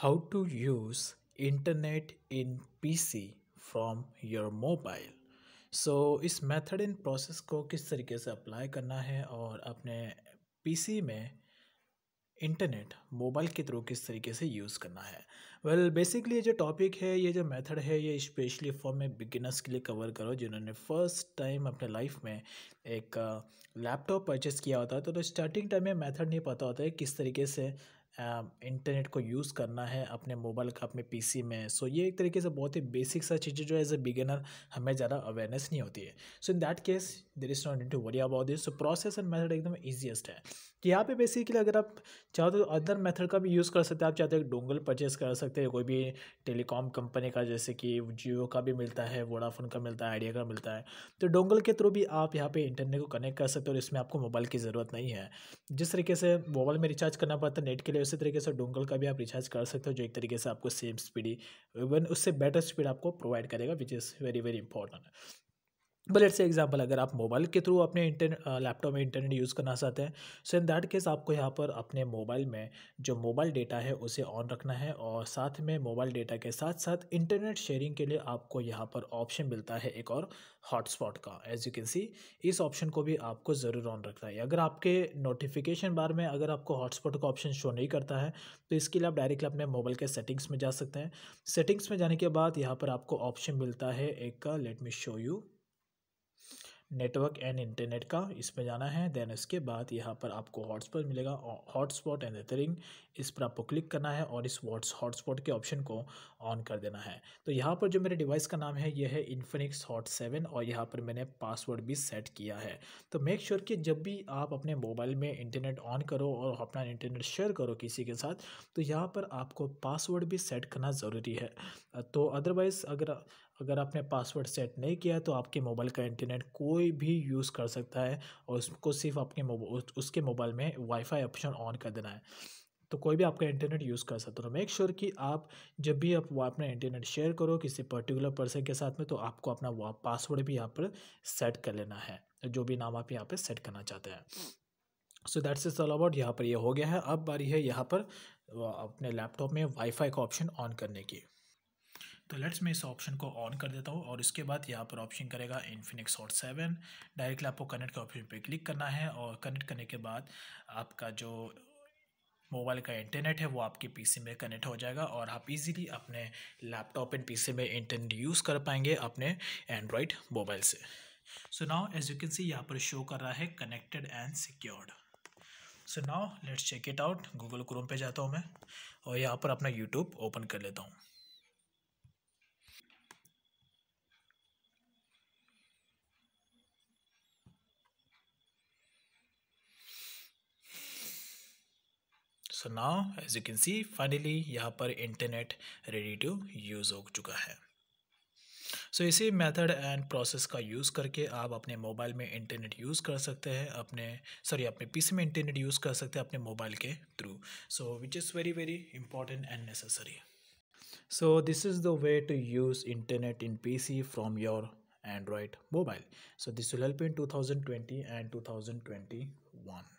how to use internet in pc from your mobile so so, इस method and process को किस तरीके से अप्लाई करना है और अपने पीसी में इंटरनेट मोबाइल के थ्रू किस तरीके से यूज़ करना है वेल well, बेसिकली ये जो टॉपिक है ये जो मेथड है ये स्पेशली फॉर में बिगिनर्स के लिए कवर करो जिन्होंने फर्स्ट टाइम अपने लाइफ में एक लैपटॉप परचेस किया होता है तो, तो स्टार्टिंग टाइम में मेथड नहीं पता होता है किस तरीके से इंटरनेट को यूज़ करना है अपने मोबाइल का अपने पीसी में सो so, ये एक तरीके से बहुत ही बेसिक सा चीज़ें जो एज ए बिगिनर हमें ज़्यादा अवेयरनेस नहीं होती है so in that case there is not need to worry about this so process and method एकदम ईजिएस्ट है कि यहाँ पे बेसिकली अगर आप चाहो तो अदर मेथड का भी यूज़ कर सकते हैं आप चाहते हो डोंगल परचेज कर सकते हैं कोई भी टेलीकॉम कंपनी का जैसे कि जियो का भी मिलता है वोडाफोन का मिलता है आइडिया का मिलता है तो डोंगल के थ्रू भी आप यहाँ पे इंटरनेट को कनेक्ट कर सकते हो और इसमें आपको मोबाइल की ज़रूरत नहीं है जिस तरीके से मोबाइल में रिचार्ज करना पड़ता है नेट के लिए है तो उसी तरीके से डोंगल का भी आप रिचार्ज कर सकते हो जो एक तरीके से आपको सेम स्पीड इवन उससे बेटर स्पीड आपको प्रोवाइड करेगा which is very very important बलेट से एग्जाम्पल अगर आप मोबाइल के थ्रू अपने इंटरनेट लैपटॉप में इंटरनेट यूज़ करना चाहते हैं सो इन दैट केस आपको यहाँ पर अपने मोबाइल में जो मोबाइल डेटा है उसे ऑन रखना है और साथ में मोबाइल डेटा के साथ साथ इंटरनेट शेयरिंग के लिए आपको यहाँ पर ऑप्शन मिलता है एक और हॉटस्पॉट का एज यू कैन सी इस ऑप्शन को भी आपको ज़रूर ऑन रखना है अगर आपके नोटिफिकेशन बार में अगर आपको हॉटस्पॉट का ऑप्शन शो नहीं करता है तो इसके लिए आप डायरेक्टली अपने मोबाइल के सेटिंग्स में जा सकते हैं सेटिंग्स में जाने के बाद यहाँ पर आपको ऑप्शन मिलता है एक का let me show you network and internet का इसमें जाना है देन इसके बाद यहाँ पर आपको हॉटस्पॉट मिलेगा हॉटस्पॉट एंड एथरिंग इस पर आपको क्लिक करना है और इस वॉट्स हॉटस्पॉट के ऑप्शन को ऑन कर देना है तो यहाँ पर जो मेरे डिवाइस का नाम है यह है इन्फिनिक्स हॉट सेवन और यहाँ पर मैंने पासवर्ड भी सेट किया है तो मेक श्योर sure कि जब भी आप अपने मोबाइल में इंटरनेट ऑन करो और अपना इंटरनेट शेयर करो किसी के साथ तो यहाँ पर आपको पासवर्ड भी सेट करना ज़रूरी है तो अदरवाइज़ अगर अगर आपने पासवर्ड सेट नहीं किया तो आपके मोबाइल का इंटरनेट कोई भी यूज़ कर सकता है और उसको सिर्फ आपके उसके मोबाइल में वाईफाई ऑप्शन ऑन कर देना है तो कोई भी आपका इंटरनेट यूज़ कर सकता है तो मेक श्योर कि आप जब भी आप अपना इंटरनेट शेयर करो किसी पर्टिकुलर पर्सन के साथ में तो आपको अपना पासवर्ड भी यहाँ पर सेट कर लेना है जो भी नाम आप यहाँ पर सेट करना चाहते हैं so that's is all about यहाँ पर ये यह हो गया है अब बारी है यहाँ पर अपने लैपटॉप में वाईफाई का ऑप्शन ऑन करने की तो लेट्स मैं इस ऑप्शन को ऑन कर देता हूँ और इसके बाद यहाँ पर ऑप्शन करेगा इन्फिनिक्स हॉट सेवन डायरेक्टली आपको कनेक्ट के ऑप्शन पे क्लिक करना है और कनेक्ट करने के बाद आपका जो मोबाइल का इंटरनेट है वो आपके पीसी में कनेक्ट हो जाएगा और आप इजीली अपने लैपटॉप एंड पीसी में इंटरनेट यूज़ कर पाएंगे अपने एंड्रॉयड मोबाइल से so now as you can see यहाँ पर शो कर रहा है connected and secured so now let's check it out Google Chrome पे जाता हूँ मैं और यहाँ पर अपना यूट्यूब ओपन कर लेता हूँ so now as you can see finally यहाँ पर इंटरनेट रेडी टू यूज़ हो चुका है सो so, इसी मेथड एंड प्रोसेस का यूज़ करके आप अपने मोबाइल में इंटरनेट यूज़ कर सकते हैं अपने सॉरी अपने पीसी में इंटरनेट यूज़ कर सकते हैं अपने मोबाइल के through so which is very very important and necessary so this is the way to use internet in PC from your Android mobile so this will help in two thousand twenty and two thousand twenty one